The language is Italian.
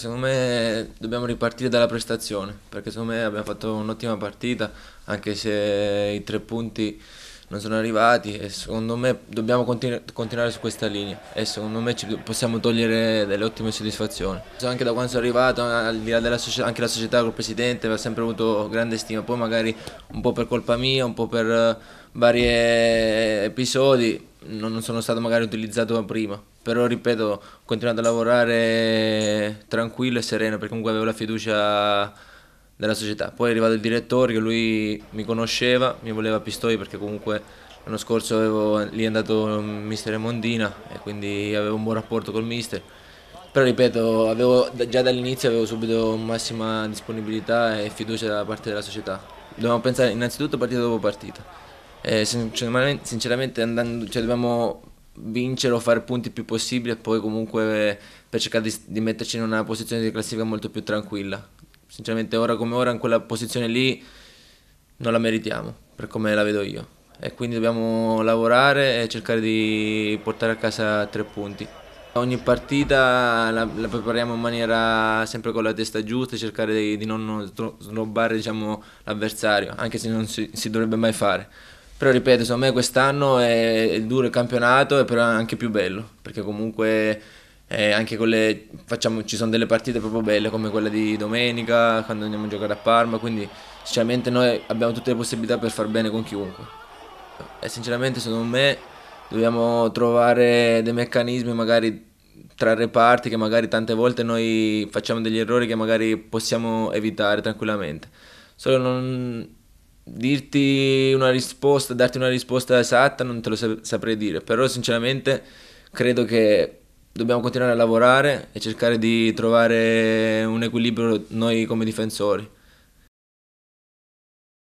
Secondo me dobbiamo ripartire dalla prestazione, perché secondo me abbiamo fatto un'ottima partita, anche se i tre punti non sono arrivati e secondo me dobbiamo continu continuare su questa linea e secondo me ci possiamo togliere delle ottime soddisfazioni. So Anche da quando sono arrivato, al di là della società, anche la società col presidente mi ha sempre avuto grande stima, poi magari un po' per colpa mia, un po' per vari episodi non sono stato magari utilizzato prima però ripeto, ho continuato a lavorare tranquillo e sereno perché comunque avevo la fiducia della società. Poi è arrivato il direttore che lui mi conosceva, mi voleva a Pistoia perché comunque l'anno scorso avevo, lì è andato mister Mondina e quindi avevo un buon rapporto col mister. Però ripeto, avevo, già dall'inizio avevo subito massima disponibilità e fiducia da parte della società. Dobbiamo pensare innanzitutto partita dopo partita. E sinceramente, sinceramente andando, cioè dobbiamo vincere o fare punti più possibile e poi comunque per cercare di, di, metterci in una posizione di classifica molto più tranquilla. Sinceramente ora come ora in quella posizione lì non la meritiamo, per come la vedo io. E quindi dobbiamo lavorare e cercare di portare a casa tre punti. Ogni partita la, la prepariamo in maniera sempre con la testa giusta e cercare di, di non snobbare diciamo, l'avversario, anche se non si, si dovrebbe mai fare. Però ripeto, secondo me quest'anno è duro il campionato e però anche più bello, perché comunque eh, anche le, facciamo, ci sono delle partite proprio belle come quella di domenica, quando andiamo a giocare a Parma, quindi sinceramente noi abbiamo tutte le possibilità per far bene con chiunque. E sinceramente secondo me dobbiamo trovare dei meccanismi magari tra reparti che magari tante volte noi facciamo degli errori che magari possiamo evitare tranquillamente. Solo non, dirti una risposta, darti una risposta esatta non te lo saprei dire, però sinceramente credo che dobbiamo continuare a lavorare e cercare di trovare un equilibrio noi come difensori.